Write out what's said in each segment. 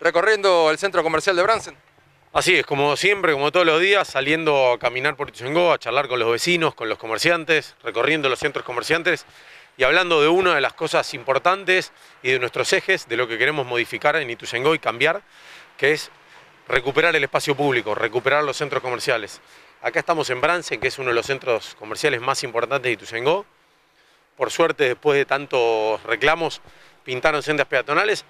recorriendo el centro comercial de Bransen. Así es, como siempre, como todos los días, saliendo a caminar por Ituzaingó, a charlar con los vecinos, con los comerciantes, recorriendo los centros comerciantes y hablando de una de las cosas importantes y de nuestros ejes, de lo que queremos modificar en Ituzaingó y cambiar, que es recuperar el espacio público, recuperar los centros comerciales. Acá estamos en Bransen, que es uno de los centros comerciales más importantes de Ituzaingó. Por suerte, después de tantos reclamos, pintaron sendas peatonales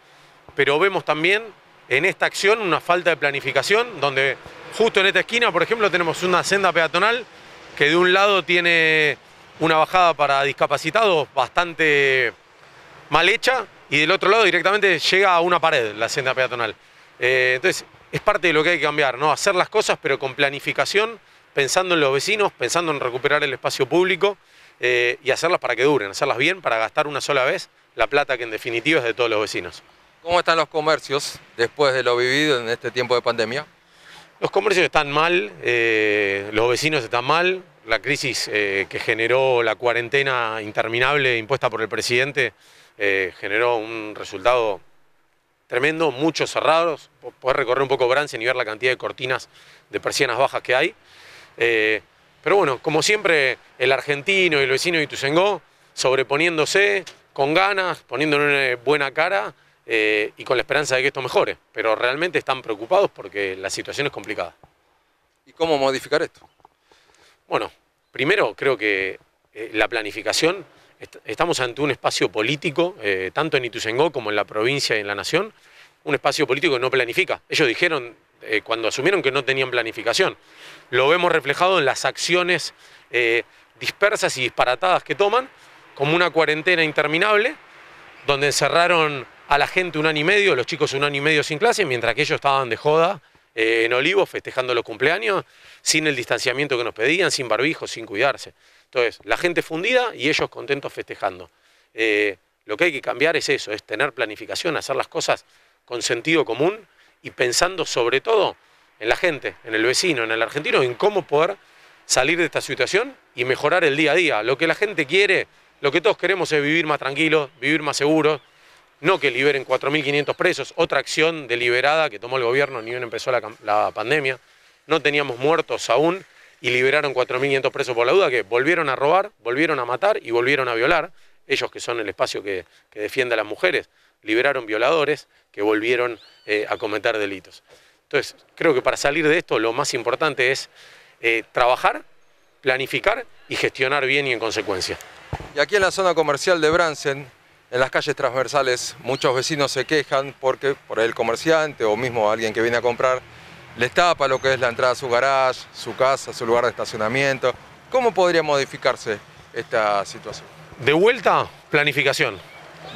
pero vemos también en esta acción una falta de planificación, donde justo en esta esquina, por ejemplo, tenemos una senda peatonal que de un lado tiene una bajada para discapacitados bastante mal hecha y del otro lado directamente llega a una pared la senda peatonal. Eh, entonces, es parte de lo que hay que cambiar, ¿no? Hacer las cosas pero con planificación, pensando en los vecinos, pensando en recuperar el espacio público eh, y hacerlas para que duren, hacerlas bien para gastar una sola vez la plata que en definitiva es de todos los vecinos. ¿Cómo están los comercios después de lo vivido en este tiempo de pandemia? Los comercios están mal, eh, los vecinos están mal, la crisis eh, que generó la cuarentena interminable impuesta por el presidente eh, generó un resultado tremendo, muchos cerrados, podés recorrer un poco Bransen y ver la cantidad de cortinas de persianas bajas que hay. pero bueno, como siempre, el argentino y el vecino de Ituzengó sobreponiéndose, con ganas, poniéndole una buena cara eh, y con la esperanza de que esto mejore. Pero realmente están preocupados porque la situación es complicada. ¿Y cómo modificar esto? Bueno, primero creo que eh, la planificación, estamos ante un espacio político, eh, tanto en Itusengó como en la provincia y en la nación, un espacio político que no planifica. Ellos dijeron cuando asumieron que no tenían planificación. Lo vemos reflejado en las acciones dispersas y disparatadas que toman, como una cuarentena interminable, donde encerraron a la gente un año y medio, los chicos un año y medio sin clase, mientras que ellos estaban de joda eh, en Olivos festejando los cumpleaños, sin el distanciamiento que nos pedían, sin barbijos, sin cuidarse. Entonces, la gente fundida y ellos contentos festejando. Eh, lo que hay que cambiar es eso, es tener planificación, hacer las cosas con sentido común y pensando sobre todo en la gente, en el vecino, en el argentino, en cómo poder salir de esta situación y mejorar el día a día. Lo que la gente quiere, lo que todos queremos es vivir más tranquilos, vivir más seguros, no que liberen 4.500 presos, otra acción deliberada que tomó el gobierno ni bien empezó la, pandemia, no teníamos muertos aún y liberaron 4.500 presos por la duda que volvieron a robar, volvieron a matar y volvieron a violar, ellos que son el espacio que, defiende a las mujeres, liberaron violadores que volvieron eh, a cometer delitos. Entonces, creo que para salir de esto lo más importante es eh, trabajar, planificar y gestionar bien y en consecuencia. Y aquí en la zona comercial de Bransen, en las calles transversales muchos vecinos se quejan porque por el comerciante o mismo alguien que viene a comprar les tapa lo que es la entrada a su garage, su casa, su lugar de estacionamiento. ¿Cómo podría modificarse esta situación? De vuelta, planificación.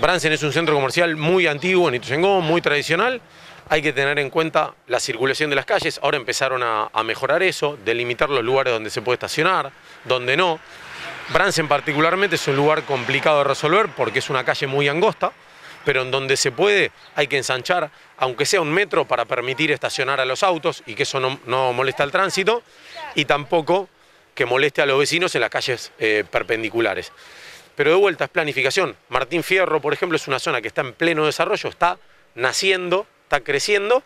Bransen es un centro comercial muy antiguo en Ituzaingó, muy tradicional. Hay que tener en cuenta la circulación de las calles. Ahora empezaron a mejorar eso, delimitar los lugares donde se puede estacionar, donde no. Bransen particularmente es un lugar complicado de resolver porque es una calle muy angosta, pero en donde se puede hay que ensanchar, aunque sea un metro, para permitir estacionar a los autos y que eso no, moleste al tránsito, y tampoco que moleste a los vecinos en las calles eh, perpendiculares. Pero de vuelta es planificación. Martín Fierro, por ejemplo, es una zona que está en pleno desarrollo, está naciendo, está creciendo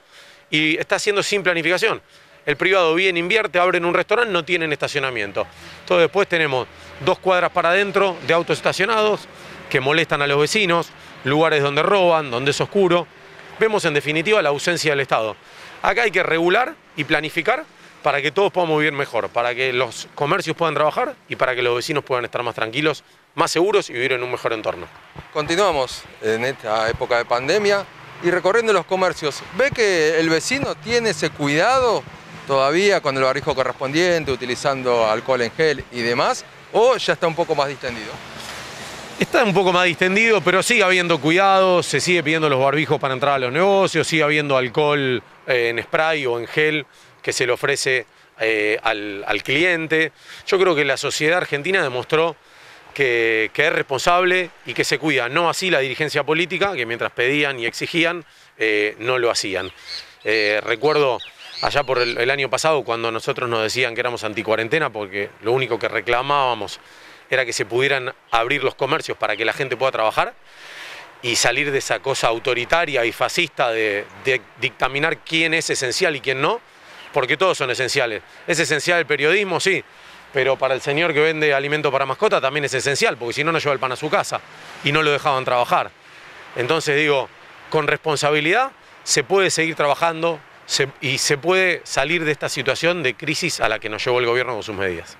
y está haciendo sin planificación el privado bien invierte, abren un restaurante, no tienen estacionamiento. Entonces después tenemos dos cuadras para adentro de autos estacionados que molestan a los vecinos, lugares donde roban, donde es oscuro. Vemos en definitiva la ausencia del Estado. Acá hay que regular y planificar para que todos podamos vivir mejor, para que los comercios puedan trabajar y para que los vecinos puedan estar más tranquilos, más seguros y vivir en un mejor entorno. Continuamos en esta época de pandemia y recorriendo los comercios. ¿Ve que el vecino tiene ese cuidado todavía con el barrijo correspondiente, utilizando alcohol en gel y demás, o ya está un poco más distendido? Está un poco más distendido, pero sigue habiendo cuidado, se sigue pidiendo los barbijos para entrar a los negocios, sigue habiendo alcohol eh, en spray o en gel que se le ofrece eh, al, cliente. Yo creo que la sociedad argentina demostró que, es responsable y que se cuida. No así la dirigencia política, que mientras pedían y exigían, eh, no lo hacían. recuerdo allá por el, año pasado cuando nosotros nos decían que éramos anticuarentena porque lo único que reclamábamos era que se pudieran abrir los comercios para que la gente pueda trabajar y salir de esa cosa autoritaria y fascista de, dictaminar quién es esencial y quién no, porque todos son esenciales. ¿Es esencial el periodismo? Sí, pero para el señor que vende alimento para mascota también es esencial, porque si no, no lleva el pan a su casa y no lo dejaban trabajar. Entonces digo, con responsabilidad se puede seguir trabajando, y se puede salir de esta situación de crisis a la que nos llevó el gobierno con sus medidas.